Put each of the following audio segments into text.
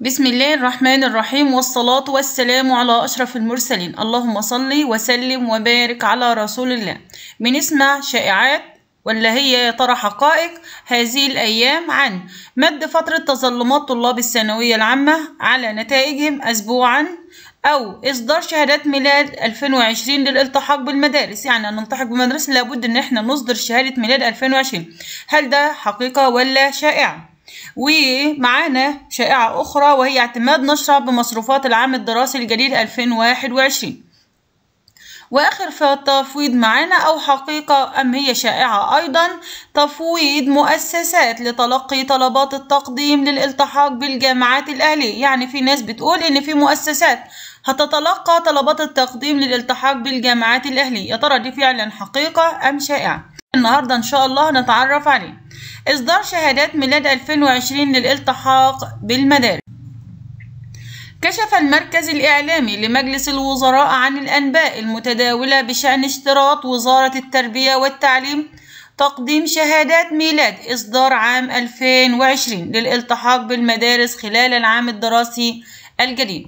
بسم الله الرحمن الرحيم والصلاة والسلام على أشرف المرسلين اللهم صل وسلم وبارك على رسول الله بنسمع شائعات ولا هي يا ترى حقائق هذه الأيام عن مد فترة تظلمات طلاب الثانوية العامة على نتائجهم أسبوعا أو إصدار شهادات ميلاد 2020 للالتحاق بالمدارس يعني نلتحق بمدرسة لابد إن إحنا نصدر شهادة ميلاد 2020 هل ده حقيقة ولا شائعة؟ ومعانا شائعة أخرى وهي اعتماد نشرة بمصروفات العام الدراسي الجديد 2021 واخر تفويض معانا او حقيقة ام هي شائعة ايضا تفويض مؤسسات لتلقي طلبات التقديم للالتحاق بالجامعات الاهلية يعني في ناس بتقول ان في مؤسسات هتتلقى طلبات التقديم للالتحاق بالجامعات الاهلية يا ترى دي فعلا حقيقة ام شائعة النهاردة ان شاء الله هنتعرف عليه اصدار شهادات ميلاد 2020 للالتحاق بالمدارس كشف المركز الإعلامي لمجلس الوزراء عن الأنباء المتداولة بشأن اشتراط وزارة التربية والتعليم تقديم شهادات ميلاد إصدار عام 2020 للالتحاق بالمدارس خلال العام الدراسي الجديد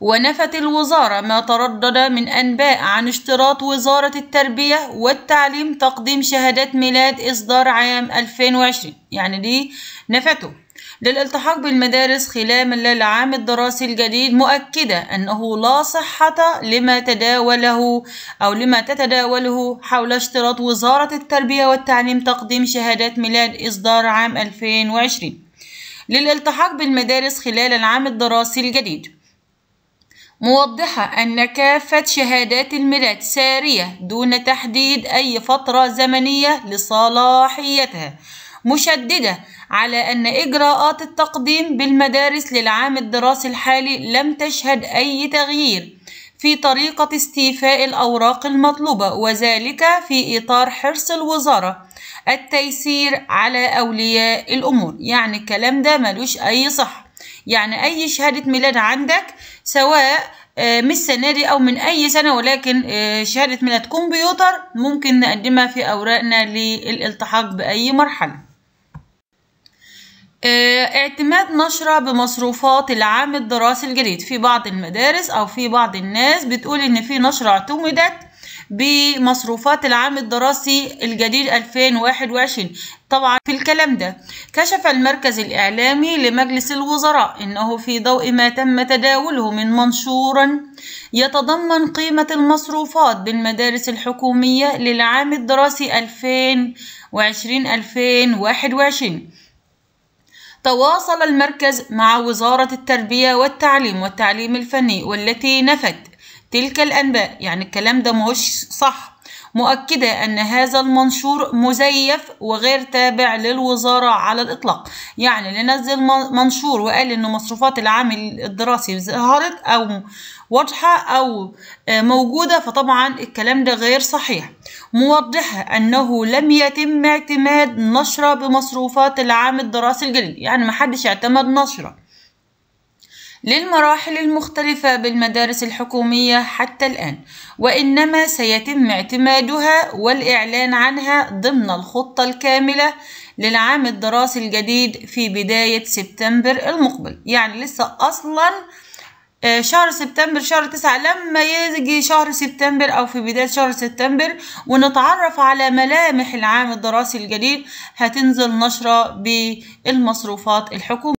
ونفت الوزارة ما تردد من أنباء عن اشتراط وزارة التربية والتعليم تقديم شهادات ميلاد إصدار عام 2020 يعني دي نفته للالتحاق بالمدارس خلال العام الدراسي الجديد مؤكدة أنه لا صحة لما تداوله أو لما تتداوله حول اشتراط وزارة التربية والتعليم تقديم شهادات ميلاد إصدار عام 2020 للالتحاق بالمدارس خلال العام الدراسي الجديد موضحة أن كافة شهادات الميلاد سارية دون تحديد أي فترة زمنية لصلاحيتها مشددة على أن إجراءات التقديم بالمدارس للعام الدراسي الحالي لم تشهد أي تغيير في طريقة استيفاء الأوراق المطلوبة وذلك في إطار حرص الوزارة التيسير على أولياء الأمور يعني الكلام ده ملوش أي صح يعني أي شهادة ميلاد عندك سواء آه، من السنة دي أو من أي سنة ولكن آه، شهادة ميلاد كمبيوتر ممكن نقدمها في أوراقنا للالتحاق بأي مرحلة آه، اعتماد نشرة بمصروفات العام الدراسي الجديد في بعض المدارس أو في بعض الناس بتقول إن في نشرة اعتمدت بمصروفات العام الدراسي الجديد 2021 طبعا في الكلام ده كشف المركز الإعلامي لمجلس الوزراء إنه في ضوء ما تم تداوله من منشورا يتضمن قيمة المصروفات بالمدارس الحكومية للعام الدراسي 2020-2021 تواصل المركز مع وزارة التربية والتعليم والتعليم الفني والتي نفت تلك الأنباء يعني الكلام ده مهوش صح مؤكدة أن هذا المنشور مزيف وغير تابع للوزارة على الإطلاق يعني اللي نزل منشور وقال أن مصروفات العام الدراسي ظهرت أو واضحة أو آه، موجودة فطبعا الكلام ده غير صحيح موضحة أنه لم يتم اعتماد نشرة بمصروفات العام الدراسي الجديد يعني محدش اعتمد نشرة للمراحل المختلفة بالمدارس الحكومية حتى الآن وإنما سيتم اعتمادها والإعلان عنها ضمن الخطة الكاملة للعام الدراسي الجديد في بداية سبتمبر المقبل يعني لسه أصلاً آه، شهر سبتمبر شهر تسعة لما يجي شهر سبتمبر أو في بداية شهر سبتمبر ونتعرف على ملامح العام الدراسي الجديد هتنزل نشرة بالمصروفات الحكومية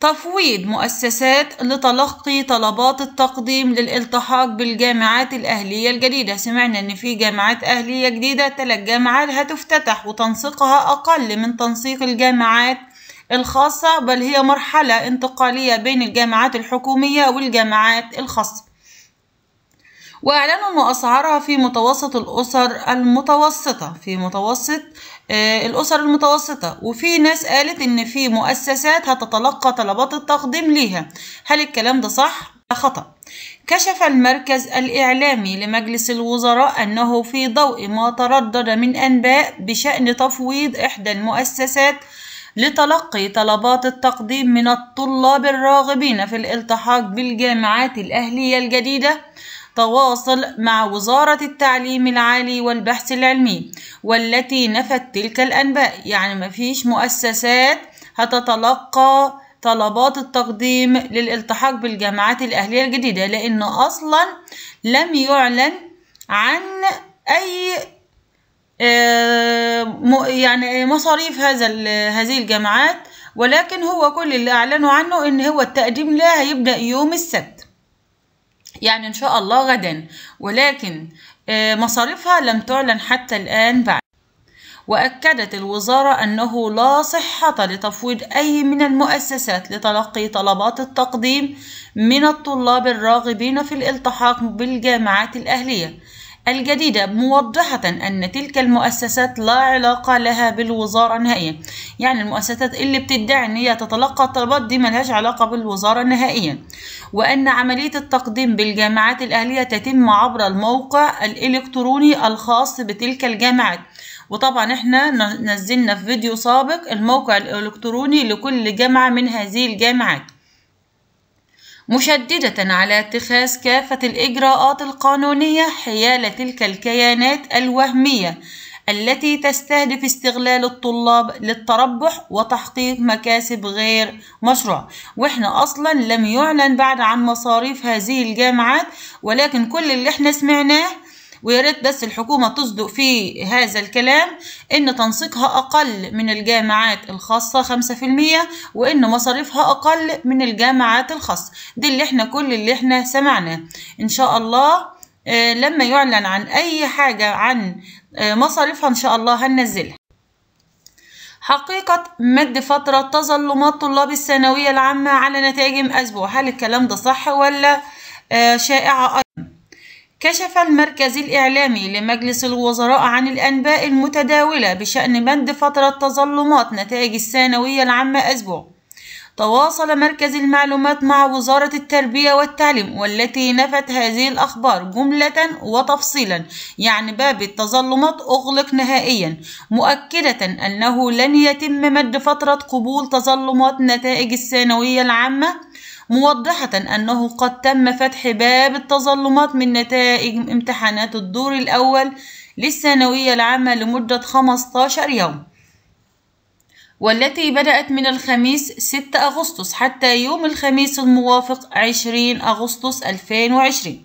تفويض مؤسسات لتلقي طلبات التقديم للالتحاق بالجامعات الأهلية الجديدة سمعنا إن في جامعات أهلية جديدة تلك جامعات هتفتتح وتنسيقها أقل من تنسيق الجامعات الخاصة بل هي مرحلة انتقالية بين الجامعات الحكومية والجامعات الخاصة وأعلنوا أن أسعارها في متوسط الأسر المتوسطة في متوسط آه، الأسر المتوسطة وفي ناس قالت إن في مؤسسات هتتلقى طلبات التقديم ليها هل الكلام ده صح؟ خطأ كشف المركز الإعلامي لمجلس الوزراء أنه في ضوء ما تردد من أنباء بشأن تفويض إحدى المؤسسات لتلقي طلبات التقديم من الطلاب الراغبين في الالتحاق بالجامعات الأهلية الجديدة تواصل مع وزارة التعليم العالي والبحث العلمي والتي نفت تلك الأنباء يعني مفيش مؤسسات هتتلقى طلبات التقديم للالتحاق بالجامعات الأهلية الجديدة لأن أصلا لم يعلن عن أي آه، يعني مصاريف هذا هذه الجامعات ولكن هو كل اللي أعلنوا عنه إن هو التقديم لها هيبدأ يوم السبت يعني إن شاء الله غدا ولكن آه، مصاريفها لم تعلن حتى الآن بعد وأكدت الوزارة أنه لا صحة لتفويض أي من المؤسسات لتلقي طلبات التقديم من الطلاب الراغبين في الالتحاق بالجامعات الأهلية الجديدة موضحة أن تلك المؤسسات لا علاقة لها بالوزارة نهائيا يعني المؤسسات اللي بتدعي أن هي تتلقى الطلبات دي ملهاش علاقة بالوزارة نهائيا وأن عملية التقديم بالجامعات الأهلية تتم عبر الموقع الإلكتروني الخاص بتلك الجامعات وطبعا احنا نزلنا في فيديو سابق الموقع الإلكتروني لكل جامعة من هذه الجامعات مشددة على اتخاذ كافة الإجراءات القانونية حيال تلك الكيانات الوهمية التي تستهدف استغلال الطلاب للتربح وتحقيق مكاسب غير مشروع واحنا اصلا لم يعلن بعد عن مصاريف هذه الجامعات ولكن كل اللي احنا سمعناه ويا ريت بس الحكومة تصدق في هذا الكلام إن تنسيقها أقل من الجامعات الخاصة خمسة في المية وإن مصاريفها أقل من الجامعات الخاصة دي اللي إحنا كل اللي إحنا سمعناه إن شاء الله آه، لما يعلن عن أي حاجة عن آه، مصاريفها إن شاء الله هننزلها حقيقة مد فترة تظلمات طلاب الثانوية العامة على نتائج أسبوع هل الكلام ده صح ولا آه، شائعة أيضا كشف المركز الإعلامي لمجلس الوزراء عن الأنباء المتداولة بشأن مد فترة تظلمات نتائج الثانوية العامة أسبوع تواصل مركز المعلومات مع وزارة التربية والتعليم والتي نفت هذه الأخبار جملة وتفصيلا يعني باب التظلمات أغلق نهائيا مؤكدة أنه لن يتم مد فترة قبول تظلمات نتائج الثانوية العامة موضحة أنه قد تم فتح باب التظلمات من نتائج امتحانات الدور الأول للثانوية العامة لمدة 15 يوم والتي بدأت من الخميس 6 أغسطس حتى يوم الخميس الموافق 20 أغسطس 2020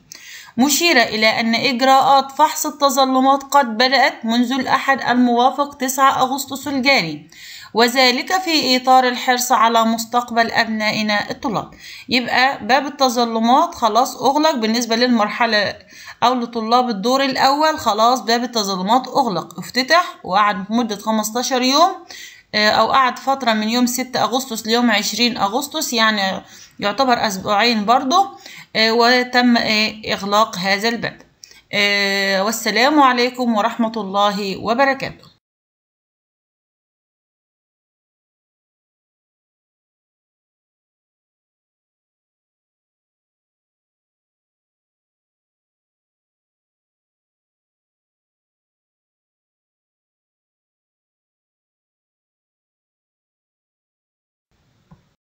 مشيرة إلى أن إجراءات فحص التظلمات قد بدأت منذ الأحد الموافق 9 أغسطس الجاري وذلك في إطار الحرص على مستقبل أبنائنا الطلاب يبقى باب التظلمات خلاص أغلق بالنسبة للمرحلة أو لطلاب الدور الأول خلاص باب التظلمات أغلق افتتح وقعد مدة 15 يوم آه، أو قعد فترة من يوم 6 أغسطس ليوم 20 أغسطس يعني يعتبر أسبوعين برضو آه، وتم آه، إغلاق هذا الباب والسلام عليكم ورحمة الله وبركاته